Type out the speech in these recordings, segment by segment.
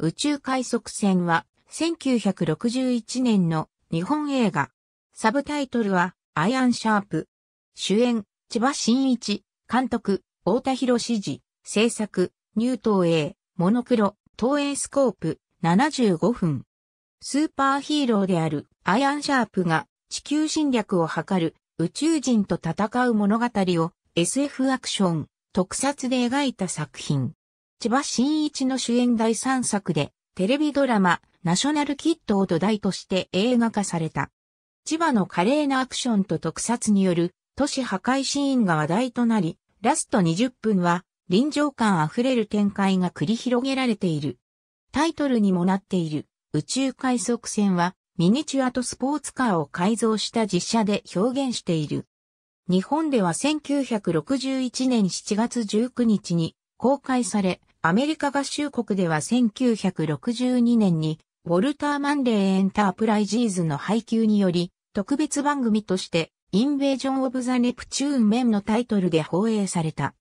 宇宙海賊船は1961年の日本映画。サブタイトルはアイアンシャープ。主演、千葉真一、監督、大田博史事、制作、ニュートー A。モノクロ、東映スコープ、75分。スーパーヒーローであるアイアンシャープが地球侵略を図る宇宙人と戦う物語を SF アクション、特撮で描いた作品。千葉真一の主演第3作で、テレビドラマ、ナショナルキットを土台として映画化された。千葉の華麗なアクションと特撮による都市破壊シーンが話題となり、ラスト20分は臨場感あふれる展開が繰り広げられている。タイトルにもなっている宇宙快速船はミニチュアとスポーツカーを改造した実写で表現している。日本では1961年7月19日に公開され、アメリカ合衆国では1962年に、ウォルター・マンレー・エンタープライジーズの配給により、特別番組として、インベージョン・オブ・ザ・ネプチューン・メンのタイトルで放映された。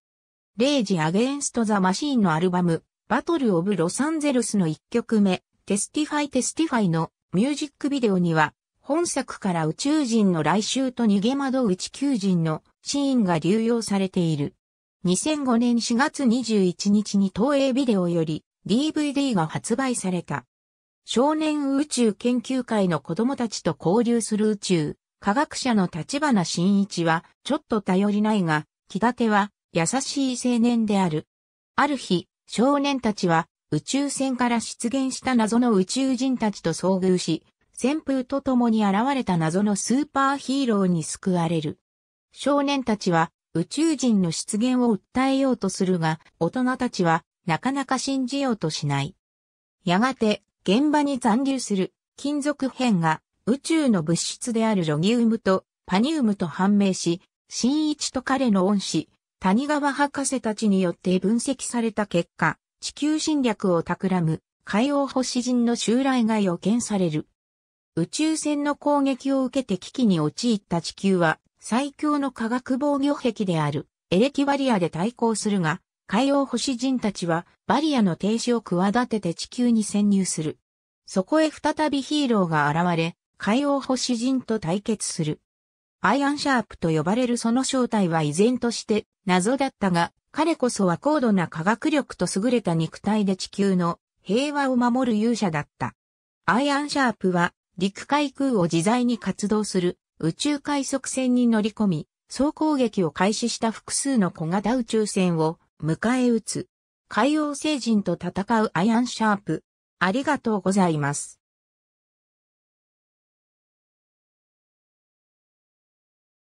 レイジ・アゲンスト・ザ・マシーンのアルバム、バトル・オブ・ロサンゼルスの1曲目、テスティファイ・テスティファイのミュージックビデオには、本作から宇宙人の来襲と逃げ惑う地球人のシーンが流用されている。2005年4月21日に東映ビデオより DVD が発売された。少年宇宙研究会の子供たちと交流する宇宙、科学者の立花真一はちょっと頼りないが、気立ては優しい青年である。ある日、少年たちは宇宙船から出現した謎の宇宙人たちと遭遇し、旋風と共に現れた謎のスーパーヒーローに救われる。少年たちは宇宙人の出現を訴えようとするが、大人たちはなかなか信じようとしない。やがて、現場に残留する金属片が宇宙の物質であるロギウムとパニウムと判明し、新一と彼の恩師、谷川博士たちによって分析された結果、地球侵略を企む海洋星人の襲来が予見される。宇宙船の攻撃を受けて危機に陥った地球は最強の化学防御壁であるエレキバリアで対抗するが、海洋星人たちはバリアの停止を企てて地球に潜入する。そこへ再びヒーローが現れ、海洋星人と対決する。アイアンシャープと呼ばれるその正体は依然として謎だったが、彼こそは高度な科学力と優れた肉体で地球の平和を守る勇者だった。アイアンシャープは陸海空を自在に活動する宇宙快速船に乗り込み、総攻撃を開始した複数の小型宇宙船を迎え撃つ。海洋星人と戦うアイアンシャープ。ありがとうございます。